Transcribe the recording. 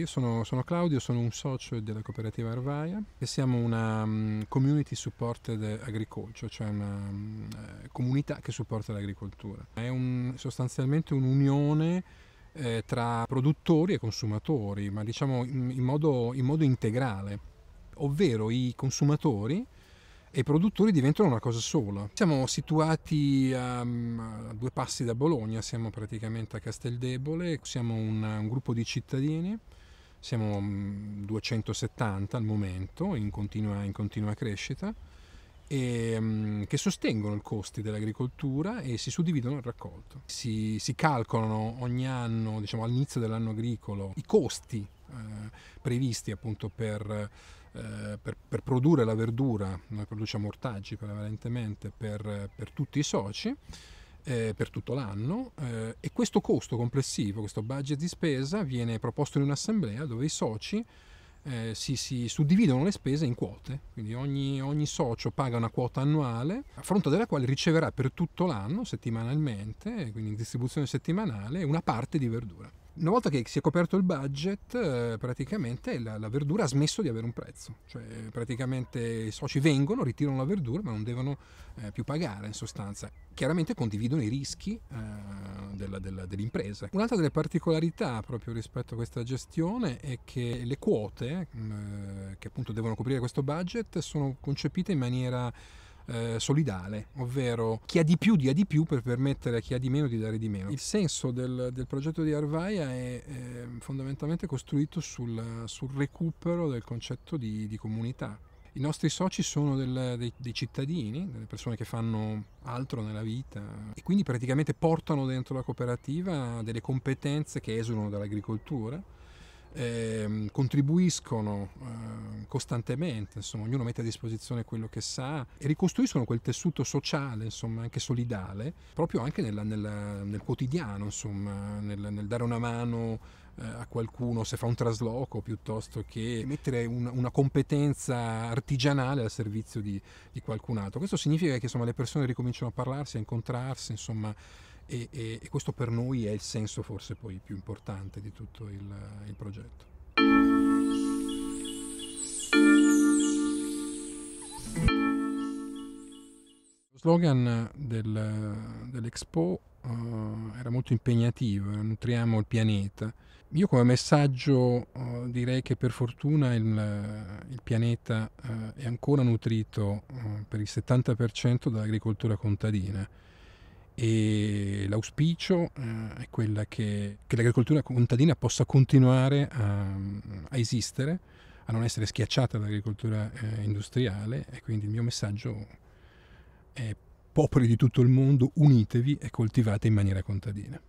Io sono, sono, Claudio, sono un socio della cooperativa Arvaia e siamo una um, community supported agriculture, cioè una um, comunità che supporta l'agricoltura. È un, sostanzialmente un'unione eh, tra produttori e consumatori, ma diciamo in, in, modo, in modo integrale, ovvero i consumatori e i produttori diventano una cosa sola. Siamo situati a, mm, a, due passi da Bologna, siamo praticamente a Casteldebole, siamo un, un gruppo di cittadini siamo 270 mm, al momento in continua, in continua crescita e, mm, che sostengono i costi dell'agricoltura e si suddividono il raccolto. Si, si calcolano ogni anno, diciamo all'inizio dell'anno agricolo, i costi eh, previsti appunto per, eh, per, per, produrre la verdura, noi produciamo ortaggi prevalentemente per, per tutti i soci eh, per tutto l'anno eh, e questo costo complessivo, questo budget di spesa viene proposto in un'assemblea dove i soci eh, si, si, suddividono le spese in quote, quindi ogni, ogni, socio paga una quota annuale, a fronte della quale riceverà per tutto l'anno, settimanalmente, quindi in distribuzione settimanale, una parte di verdura una volta che si è coperto il budget, eh, praticamente la, la, verdura ha smesso di avere un prezzo, cioè praticamente i soci vengono, ritirano la verdura ma non devono eh, più pagare in sostanza. Chiaramente condividono i rischi eh, della, della, dell'impresa. Un'altra delle particolarità proprio rispetto a questa gestione è che le quote mm, eh, che appunto devono coprire questo budget sono concepite in maniera eh, solidale, ovvero chi ha di più dia di più per permettere a chi ha di meno di dare di meno. Il senso del, del progetto di Arvaia è, è fondamentalmente costruito sul, sul, recupero del concetto di, di comunità. I nostri soci sono del, dei, dei, cittadini, delle persone che fanno altro nella vita e quindi praticamente portano dentro la cooperativa delle competenze che esulano dall'agricoltura eh, contribuiscono eh, costantemente, insomma, ognuno mette a disposizione quello che sa e ricostruiscono quel tessuto sociale, insomma, anche solidale, proprio anche nella, nella, nel quotidiano, insomma, nel, nel dare una mano eh, a qualcuno se fa un trasloco piuttosto che mettere una, una competenza artigianale al servizio di, di, qualcun altro. Questo significa che insomma, le persone ricominciano a parlarsi, a incontrarsi, insomma, e, e, e, questo per noi è il senso forse poi più importante di tutto il, il progetto. Lo slogan del, dell'Expo uh, era molto impegnativo, nutriamo il pianeta. Io come messaggio uh, direi che per fortuna il, il pianeta uh, è ancora nutrito per il 70% dall'agricoltura contadina e l'auspicio eh, è quella che, che, l'agricoltura contadina possa continuare a, a, esistere, a non essere schiacciata dall'agricoltura eh, industriale e quindi il mio messaggio è popoli di tutto il mondo, unitevi e coltivate in maniera contadina.